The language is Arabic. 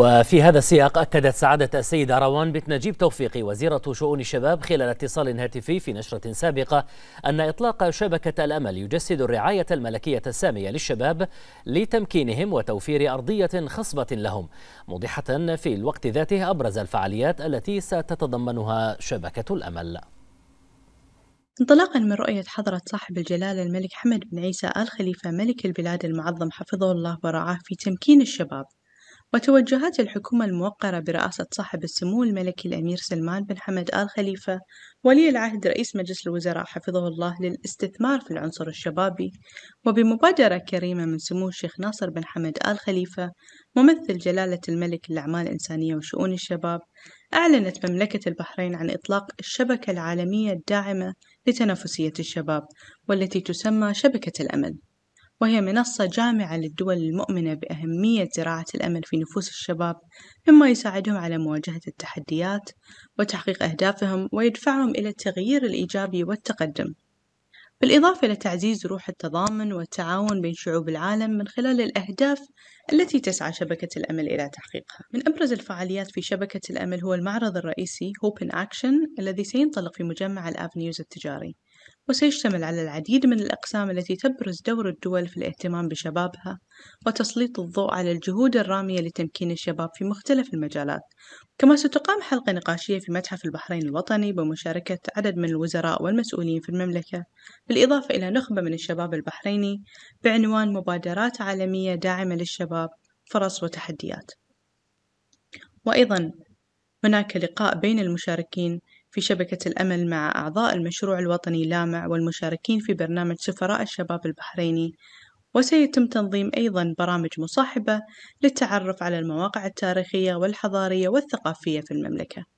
وفي هذا السياق أكدت سعادة السيدة روان بنت نجيب توفيقي وزيرة شؤون الشباب خلال اتصال هاتفي في نشرة سابقة أن إطلاق شبكة الأمل يجسد الرعاية الملكية السامية للشباب لتمكينهم وتوفير أرضية خصبة لهم موضحة في الوقت ذاته أبرز الفعاليات التي ستتضمنها شبكة الأمل انطلاقا من رؤية حضرة صاحب الجلالة الملك حمد بن عيسى آل خليفة ملك البلاد المعظم حفظه الله ورعاه في تمكين الشباب وتوجهات الحكومة الموقرة برئاسة صاحب السمو الملكي الأمير سلمان بن حمد آل خليفة ولي العهد رئيس مجلس الوزراء حفظه الله للاستثمار في العنصر الشبابي وبمبادرة كريمة من سمو الشيخ ناصر بن حمد آل خليفة ممثل جلالة الملك للأعمال الإنسانية وشؤون الشباب أعلنت مملكة البحرين عن إطلاق الشبكة العالمية الداعمة لتنافسية الشباب والتي تسمى شبكة الأمل وهي منصة جامعة للدول المؤمنة بأهمية زراعة الأمل في نفوس الشباب مما يساعدهم على مواجهة التحديات وتحقيق أهدافهم ويدفعهم إلى التغيير الإيجابي والتقدم بالإضافة إلى تعزيز روح التضامن والتعاون بين شعوب العالم من خلال الأهداف التي تسعى شبكة الأمل إلى تحقيقها. من أبرز الفعاليات في شبكة الأمل هو المعرض الرئيسي Hope in Action الذي سينطلق في مجمع الأفنيوز التجاري. وسيشتمل على العديد من الأقسام التي تبرز دور الدول في الاهتمام بشبابها وتسليط الضوء على الجهود الرامية لتمكين الشباب في مختلف المجالات كما ستقام حلقة نقاشية في متحف البحرين الوطني بمشاركة عدد من الوزراء والمسؤولين في المملكة بالإضافة إلى نخبة من الشباب البحريني بعنوان مبادرات عالمية داعمة للشباب فرص وتحديات وأيضا هناك لقاء بين المشاركين في شبكة الأمل مع أعضاء المشروع الوطني لامع والمشاركين في برنامج سفراء الشباب البحريني وسيتم تنظيم أيضا برامج مصاحبة للتعرف على المواقع التاريخية والحضارية والثقافية في المملكة